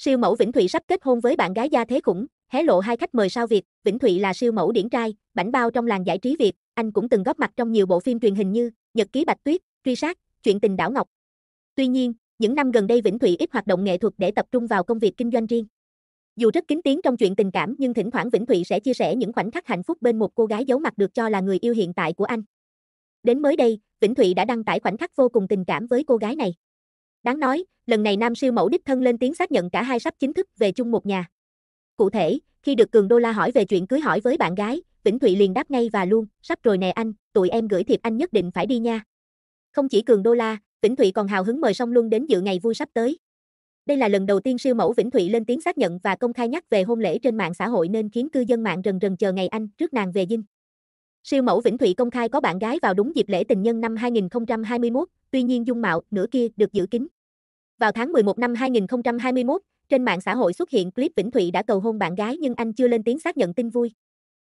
Siêu mẫu Vĩnh Thụy sắp kết hôn với bạn gái gia thế khủng, hé lộ hai khách mời sao Việt, Vĩnh Thụy là siêu mẫu điển trai, bảnh bao trong làng giải trí Việt, anh cũng từng góp mặt trong nhiều bộ phim truyền hình như Nhật ký Bạch Tuyết, Truy sát, Chuyện tình đảo Ngọc. Tuy nhiên, những năm gần đây Vĩnh Thụy ít hoạt động nghệ thuật để tập trung vào công việc kinh doanh riêng. Dù rất kín tiếng trong chuyện tình cảm nhưng thỉnh thoảng Vĩnh Thụy sẽ chia sẻ những khoảnh khắc hạnh phúc bên một cô gái giấu mặt được cho là người yêu hiện tại của anh. Đến mới đây, Vĩnh Thụy đã đăng tải khoảnh khắc vô cùng tình cảm với cô gái này. Đáng nói, lần này nam siêu mẫu đích thân lên tiếng xác nhận cả hai sắp chính thức về chung một nhà. Cụ thể, khi được Cường Đô La hỏi về chuyện cưới hỏi với bạn gái, Vĩnh Thụy liền đáp ngay và luôn, sắp rồi nè anh, tụi em gửi thiệp anh nhất định phải đi nha. Không chỉ Cường Đô La, Vĩnh Thụy còn hào hứng mời Song Luân đến dự ngày vui sắp tới. Đây là lần đầu tiên siêu mẫu Vĩnh Thụy lên tiếng xác nhận và công khai nhắc về hôn lễ trên mạng xã hội nên khiến cư dân mạng rần rần chờ ngày anh trước nàng về dinh. Siêu mẫu Vĩnh Thụy công khai có bạn gái vào đúng dịp lễ tình nhân năm 2021, tuy nhiên dung mạo nửa kia được giữ kín. Vào tháng 11 năm 2021, trên mạng xã hội xuất hiện clip Vĩnh Thụy đã cầu hôn bạn gái nhưng anh chưa lên tiếng xác nhận tin vui.